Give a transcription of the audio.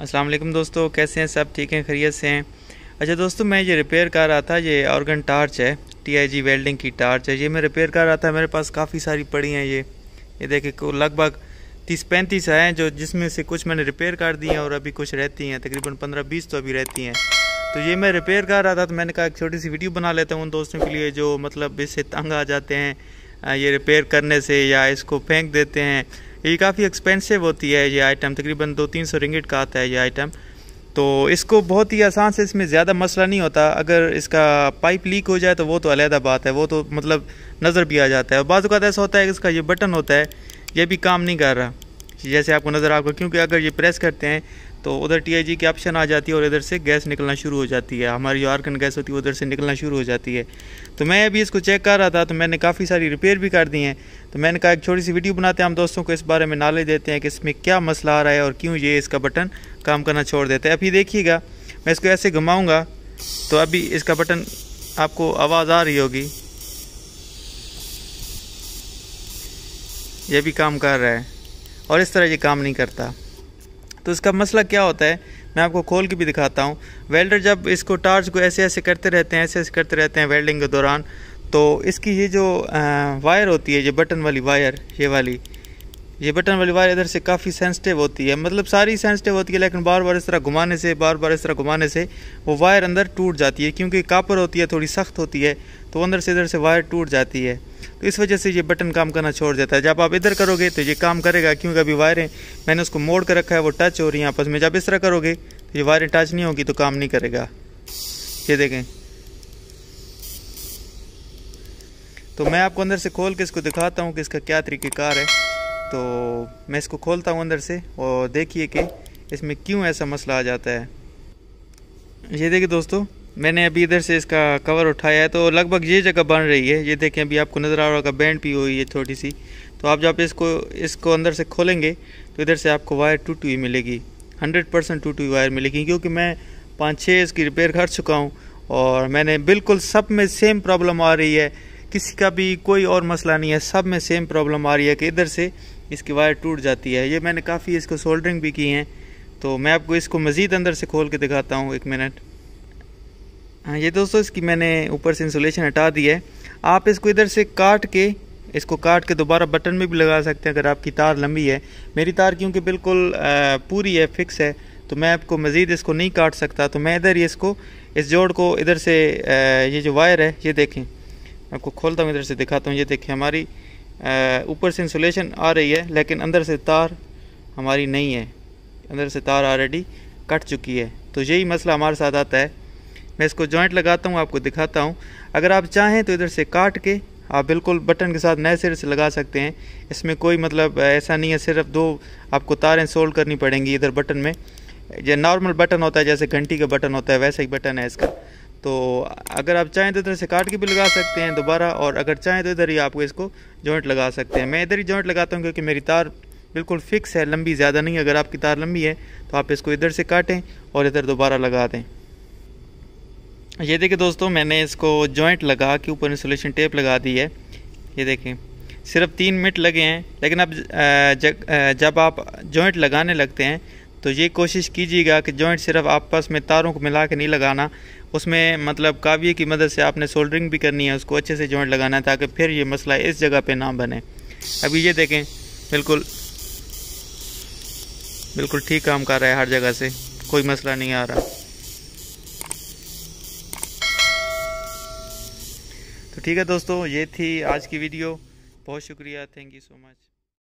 अस्सलाम वालेकुम दोस्तों कैसे हैं सब ठीक हैं खैरियत से हैं अच्छा दोस्तों मैं ये रिपेयर कर रहा था ये ऑर्गन टार्च है टीआईजी वेल्डिंग की टार्च है ये मैं रिपेयर कर रहा था मेरे पास काफ़ी सारी पड़ी हैं ये ये देखे को लगभग तीस पैंतीस हैं जो जिसमें से कुछ मैंने रिपेयर कर दी हैं और अभी कुछ रहती हैं तकरीबन पंद्रह बीस तो अभी रहती हैं तो ये मैं रिपेयर कर रहा था तो मैंने कहा एक छोटी सी वीडियो बना लेता हूँ उन दोस्तों के लिए जो मतलब इससे तंग आ जाते हैं ये रिपेयर करने से या इसको फेंक देते हैं ये काफ़ी एक्सपेंसिव होती है ये आइटम तकरीबन दो तीन सौ रिंगट का आता है ये आइटम तो इसको बहुत ही आसान से इसमें ज़्यादा मसला नहीं होता अगर इसका पाइप लीक हो जाए तो वो तो अलहदा बात है वो तो मतलब नज़र भी आ जाता है और बाज़ात तो ऐसा होता है कि इसका ये बटन होता है ये भी काम नहीं कर रहा जैसे आपको नज़र आपको क्योंकि अगर ये प्रेस करते हैं तो उधर टीआईजी की ऑप्शन आ जाती है और इधर से गैस निकलना शुरू हो जाती है हमारी जो आर्गन गैस होती है उधर से निकलना शुरू हो जाती है तो मैं अभी इसको चेक कर रहा था तो मैंने काफ़ी सारी रिपेयर भी कर दी हैं तो मैंने कहा एक छोटी सी वीडियो बनाते हैं हम दोस्तों को इस बारे में नॉलेज देते हैं कि इसमें क्या मसला आ रहा है और क्यों ये इसका बटन काम करना छोड़ देता है अभी देखिएगा मैं इसको ऐसे घुमाऊँगा तो अभी इसका बटन आपको आवाज़ आ रही होगी ये भी काम कर रहा है और इस तरह ये काम नहीं करता तो इसका मसला क्या होता है मैं आपको खोल के भी दिखाता हूँ वेल्डर जब इसको टार्च को ऐसे ऐसे करते रहते हैं ऐसे ऐसे करते रहते हैं वेल्डिंग के दौरान तो इसकी ये जो वायर होती है ये बटन वाली वायर ये वाली ये बटन वाली वायर इधर से काफ़ी सेंसिटिव होती है मतलब सारी सेंसिटिव होती है लेकिन बार बार इस तरह घुमाने से बार बार इस तरह घुमाने से वो वायर अंदर टूट जाती है क्योंकि कापर होती है थोड़ी सख्त होती है तो अंदर से इधर से वायर टूट जाती है तो इस वजह से ये बटन काम करना छोड़ देता है जब आप इधर करोगे तो ये काम करेगा क्योंकि अभी वायरें मैंने उसको मोड़ कर रखा है वो टच हो रही हैं आपस में जब इस तरह करोगे तो ये वायरें टच नहीं होगी तो काम नहीं करेगा ये देखें तो मैं आपको अंदर से खोल के इसको दिखाता हूँ कि इसका क्या तरीक़ेकार है तो मैं इसको खोलता हूँ अंदर से और देखिए कि इसमें क्यों ऐसा मसला आ जाता है ये देखिए दोस्तों मैंने अभी इधर से इसका कवर उठाया है तो लगभग ये जगह बन रही है ये देखें अभी आपको नज़र आ रहा होगा बैंड पी हुई है छोटी सी तो आप जब इसको इसको अंदर से खोलेंगे तो इधर से आपको वायर टूटी हुई मिलेगी हंड्रेड परसेंट टूटी हुई वायर मिलेगी क्योंकि मैं पाँच छः इसकी रिपेयर कर चुका हूँ और मैंने बिल्कुल सब में सेम प्रॉब्लम आ रही है किसी का भी कोई और मसला नहीं है सब में सेम प्रॉब्लम आ रही है कि इधर से इसकी वायर टूट जाती है ये मैंने काफ़ी इसको सोल्डरिंग भी की हैं तो मैं आपको इसको मज़ीद अंदर से खोल के दिखाता हूँ एक मिनट हाँ ये दोस्तों इसकी मैंने ऊपर से इंसुलेशन हटा दी है आप इसको इधर से काट के इसको काट के दोबारा बटन में भी लगा सकते हैं अगर आपकी तार लंबी है मेरी तार क्योंकि बिल्कुल पूरी है फिक्स है तो मैं आपको मज़ीद इसको नहीं काट सकता तो मैं इधर ही इसको इस जोड़ को इधर से ये जो वायर है ये देखें आपको खोलता हूँ इधर से दिखाता हूँ ये देखें हमारी ऊपर से इंसुलेशन आ रही है लेकिन अंदर से तार हमारी नहीं है अंदर से तार ऑलरेडी कट चुकी है तो यही मसला हमारे साथ आता है मैं इसको जॉइंट लगाता हूँ आपको दिखाता हूँ अगर आप चाहें तो इधर से काट के आप बिल्कुल बटन के साथ नए सिरे से लगा सकते हैं इसमें कोई मतलब ऐसा नहीं है सिर्फ दो आपको तारें सोल्व करनी पड़ेंगी इधर बटन में जो नॉर्मल बटन होता है जैसे घंटी का बटन होता है वैसा ही बटन है इसका तो अगर आप चाहें तो इधर से काट के भी लगा सकते हैं दोबारा और अगर चाहें तो इधर ही आपको इसको जॉइंट लगा सकते हैं मैं इधर ही जॉइंट लगाता हूँ क्योंकि मेरी तार बिल्कुल फिक्स है लंबी ज़्यादा नहीं अगर आपकी तार लंबी है तो आप इसको इधर से काटें और इधर दोबारा लगा दें ये देखिए दोस्तों मैंने इसको जॉइंट लगा के ऊपर इंसुलेशन टेप लगा दी है ये देखें सिर्फ तीन मिनट लगे हैं लेकिन अब जब, जब आप जॉइंट लगाने लगते हैं तो ये कोशिश कीजिएगा कि जॉइंट सिर्फ आपस में तारों को मिला के नहीं लगाना उसमें मतलब काव्य की मदद से आपने सोल्डरिंग भी करनी है उसको अच्छे से जॉइंट लगाना है ताकि फिर ये मसला इस जगह पे ना बने अभी ये देखें बिल्कुल बिल्कुल ठीक काम कर रहा है हर जगह से कोई मसला नहीं आ रहा तो ठीक है दोस्तों ये थी आज की वीडियो बहुत शुक्रिया थैंक यू सो मच